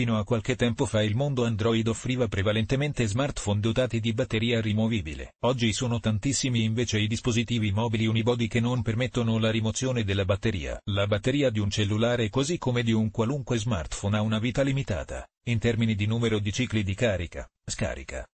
Fino a qualche tempo fa il mondo Android offriva prevalentemente smartphone dotati di batteria rimovibile. Oggi sono tantissimi invece i dispositivi mobili unibody che non permettono la rimozione della batteria. La batteria di un cellulare così come di un qualunque smartphone ha una vita limitata, in termini di numero di cicli di carica, scarica,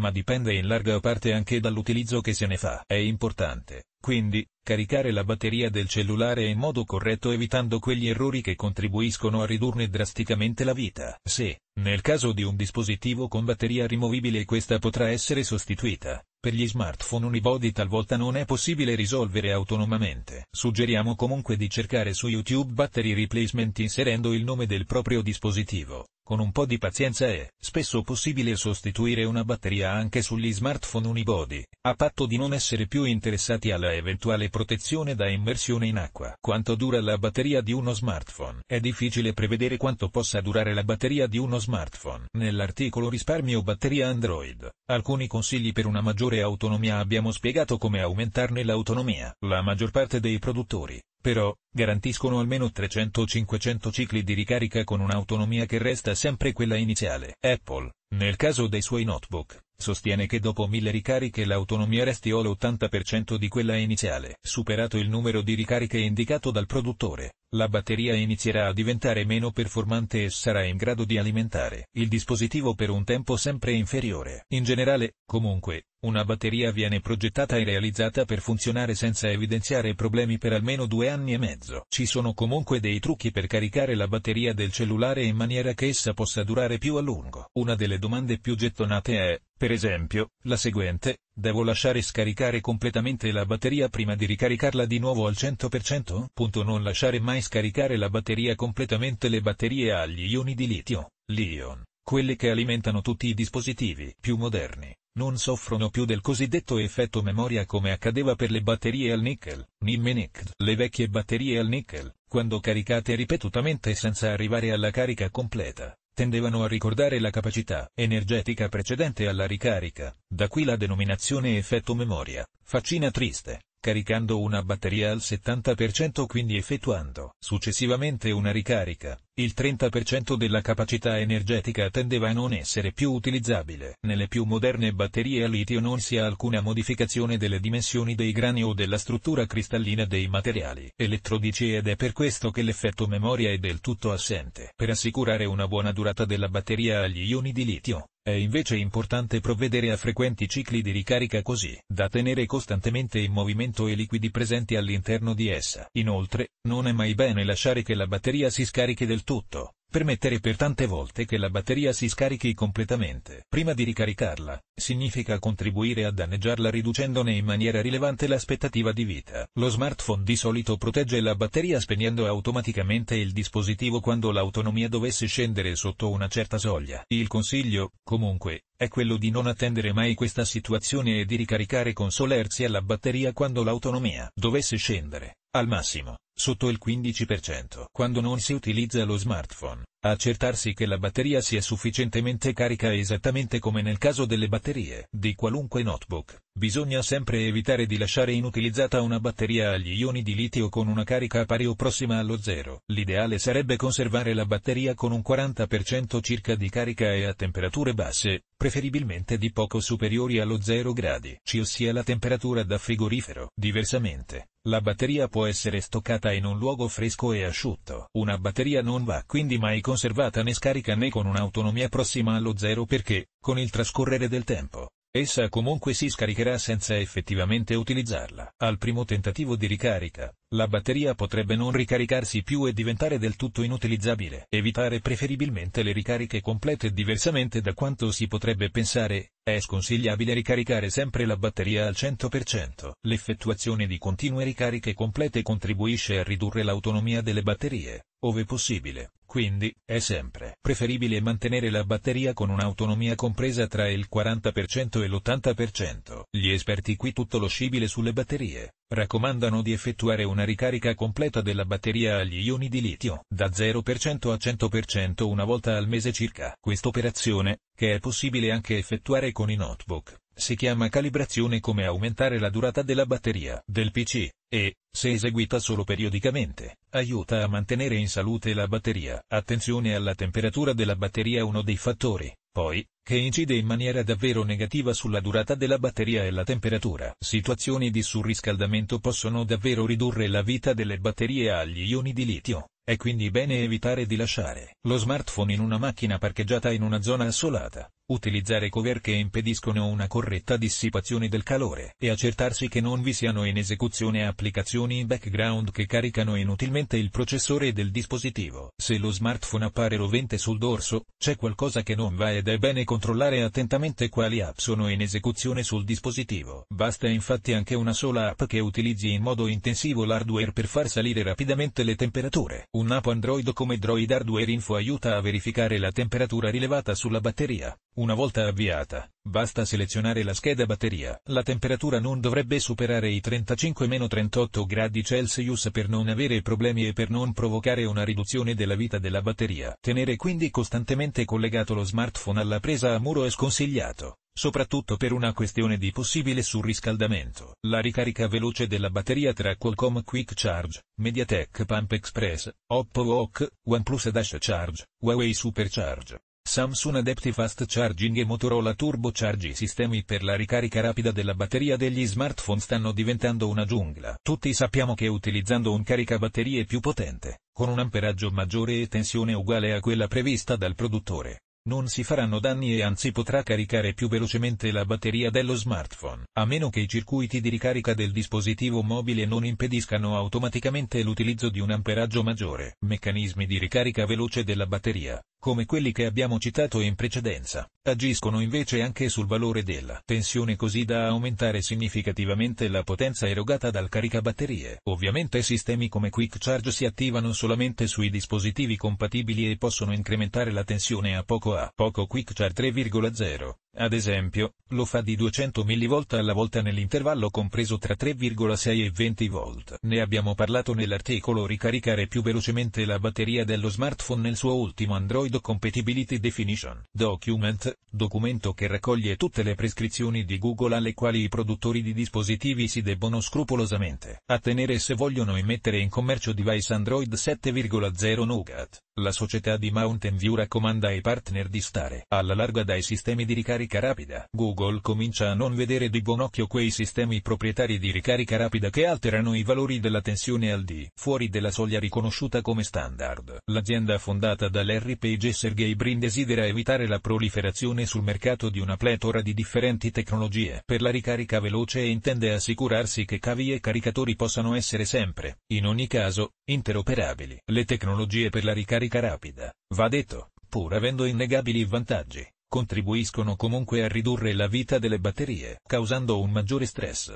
ma dipende in larga parte anche dall'utilizzo che se ne fa. È importante, quindi, caricare la batteria del cellulare in modo corretto evitando quegli errori che contribuiscono a ridurne drasticamente la vita. Se, nel caso di un dispositivo con batteria rimovibile questa potrà essere sostituita, per gli smartphone unibody talvolta non è possibile risolvere autonomamente. Suggeriamo comunque di cercare su YouTube Battery Replacement inserendo il nome del proprio dispositivo. Con un po' di pazienza è, spesso possibile sostituire una batteria anche sugli smartphone unibody, a patto di non essere più interessati alla eventuale protezione da immersione in acqua. Quanto dura la batteria di uno smartphone? È difficile prevedere quanto possa durare la batteria di uno smartphone. Nell'articolo risparmio batteria Android, alcuni consigli per una maggiore autonomia abbiamo spiegato come aumentarne l'autonomia. La maggior parte dei produttori, però, garantiscono almeno 300 500 cicli di ricarica con un'autonomia che resta sempre quella iniziale. Apple, nel caso dei suoi notebook, Sostiene che dopo mille ricariche l'autonomia resti o l'80% di quella iniziale. Superato il numero di ricariche indicato dal produttore, la batteria inizierà a diventare meno performante e sarà in grado di alimentare il dispositivo per un tempo sempre inferiore. In generale, comunque, una batteria viene progettata e realizzata per funzionare senza evidenziare problemi per almeno due anni e mezzo. Ci sono comunque dei trucchi per caricare la batteria del cellulare in maniera che essa possa durare più a lungo. Una delle domande più gettonate è, per esempio, la seguente, devo lasciare scaricare completamente la batteria prima di ricaricarla di nuovo al 100%? Punto non lasciare mai scaricare la batteria completamente le batterie agli ioni di litio, lion, quelle che alimentano tutti i dispositivi più moderni, non soffrono più del cosiddetto effetto memoria come accadeva per le batterie al nickel, nimmenicked. Le vecchie batterie al nickel, quando caricate ripetutamente senza arrivare alla carica completa, tendevano a ricordare la capacità energetica precedente alla ricarica, da qui la denominazione effetto memoria, faccina triste caricando una batteria al 70% quindi effettuando successivamente una ricarica, il 30% della capacità energetica tendeva a non essere più utilizzabile. Nelle più moderne batterie a litio non si ha alcuna modificazione delle dimensioni dei grani o della struttura cristallina dei materiali elettrodici ed è per questo che l'effetto memoria è del tutto assente. Per assicurare una buona durata della batteria agli ioni di litio, è invece importante provvedere a frequenti cicli di ricarica così da tenere costantemente in movimento i liquidi presenti all'interno di essa. Inoltre, non è mai bene lasciare che la batteria si scarichi del tutto, Permettere per tante volte che la batteria si scarichi completamente prima di ricaricarla, significa contribuire a danneggiarla riducendone in maniera rilevante l'aspettativa di vita. Lo smartphone di solito protegge la batteria spegnendo automaticamente il dispositivo quando l'autonomia dovesse scendere sotto una certa soglia. Il consiglio, comunque, è quello di non attendere mai questa situazione e di ricaricare con solerzia la batteria quando l'autonomia dovesse scendere, al massimo, sotto il 15%. Quando non si utilizza lo smartphone, accertarsi che la batteria sia sufficientemente carica esattamente come nel caso delle batterie di qualunque notebook. Bisogna sempre evitare di lasciare inutilizzata una batteria agli ioni di litio con una carica pari o prossima allo zero. L'ideale sarebbe conservare la batteria con un 40% circa di carica e a temperature basse, preferibilmente di poco superiori allo 0 gradi, ci ossia la temperatura da frigorifero. Diversamente, la batteria può essere stoccata conservata in un luogo fresco e asciutto. Una batteria non va quindi mai conservata né scarica né con un'autonomia prossima allo zero perché, con il trascorrere del tempo, Essa comunque si scaricherà senza effettivamente utilizzarla. Al primo tentativo di ricarica, la batteria potrebbe non ricaricarsi più e diventare del tutto inutilizzabile. Evitare preferibilmente le ricariche complete diversamente da quanto si potrebbe pensare, è sconsigliabile ricaricare sempre la batteria al 100%. L'effettuazione di continue ricariche complete contribuisce a ridurre l'autonomia delle batterie, ove possibile. Quindi, è sempre preferibile mantenere la batteria con un'autonomia compresa tra il 40% e l'80%. Gli esperti qui tutto lo scibile sulle batterie, raccomandano di effettuare una ricarica completa della batteria agli ioni di litio, da 0% a 100% una volta al mese circa. Quest'operazione, che è possibile anche effettuare con i notebook, si chiama calibrazione come aumentare la durata della batteria del PC e, se eseguita solo periodicamente, aiuta a mantenere in salute la batteria. Attenzione alla temperatura della batteria è uno dei fattori, poi, che incide in maniera davvero negativa sulla durata della batteria e la temperatura. Situazioni di surriscaldamento possono davvero ridurre la vita delle batterie agli ioni di litio. È quindi bene evitare di lasciare lo smartphone in una macchina parcheggiata in una zona assolata, utilizzare cover che impediscono una corretta dissipazione del calore e accertarsi che non vi siano in esecuzione applicazioni in background che caricano inutilmente il processore del dispositivo. Se lo smartphone appare rovente sul dorso, c'è qualcosa che non va ed è bene controllare attentamente quali app sono in esecuzione sul dispositivo. Basta infatti anche una sola app che utilizzi in modo intensivo l'hardware per far salire rapidamente le temperature un app Android come Droid Hardware Info aiuta a verificare la temperatura rilevata sulla batteria. Una volta avviata, basta selezionare la scheda batteria. La temperatura non dovrebbe superare i 35-38 gradi Celsius per non avere problemi e per non provocare una riduzione della vita della batteria. Tenere quindi costantemente collegato lo smartphone alla presa a muro è sconsigliato, soprattutto per una questione di possibile surriscaldamento. La ricarica veloce della batteria tra Qualcomm Quick Charge, MediaTek Pump Express, Oppo Walk, OnePlus Dash Charge, Huawei Supercharge Samsung Adaptive Fast Charging e Motorola Turbo Charge i sistemi per la ricarica rapida della batteria degli smartphone stanno diventando una giungla. Tutti sappiamo che utilizzando un caricabatterie più potente, con un amperaggio maggiore e tensione uguale a quella prevista dal produttore, non si faranno danni e anzi potrà caricare più velocemente la batteria dello smartphone, a meno che i circuiti di ricarica del dispositivo mobile non impediscano automaticamente l'utilizzo di un amperaggio maggiore. Meccanismi di ricarica veloce della batteria come quelli che abbiamo citato in precedenza, agiscono invece anche sul valore della tensione così da aumentare significativamente la potenza erogata dal caricabatterie. Ovviamente sistemi come Quick Charge si attivano solamente sui dispositivi compatibili e possono incrementare la tensione a poco a poco Quick Charge 3,0. Ad esempio, lo fa di 200 mV alla volta nell'intervallo compreso tra 3,6 e 20 V. Ne abbiamo parlato nell'articolo Ricaricare più velocemente la batteria dello smartphone nel suo ultimo Android Code Compatibility Definition Document, documento che raccoglie tutte le prescrizioni di Google alle quali i produttori di dispositivi si debbono scrupolosamente attenere se vogliono immettere in commercio device Android 7.0 Nougat. La società di Mountain View raccomanda ai partner di stare alla larga dai sistemi di ricarica rapida. Google comincia a non vedere di buon occhio quei sistemi proprietari di ricarica rapida che alterano i valori della tensione al di fuori della soglia riconosciuta come standard. L'azienda fondata da Larry Page legge Sergey Brin desidera evitare la proliferazione sul mercato di una pletora di differenti tecnologie per la ricarica veloce e intende assicurarsi che cavi e caricatori possano essere sempre, in ogni caso, interoperabili. Le tecnologie per la ricarica rapida, va detto, pur avendo innegabili vantaggi, contribuiscono comunque a ridurre la vita delle batterie, causando un maggiore stress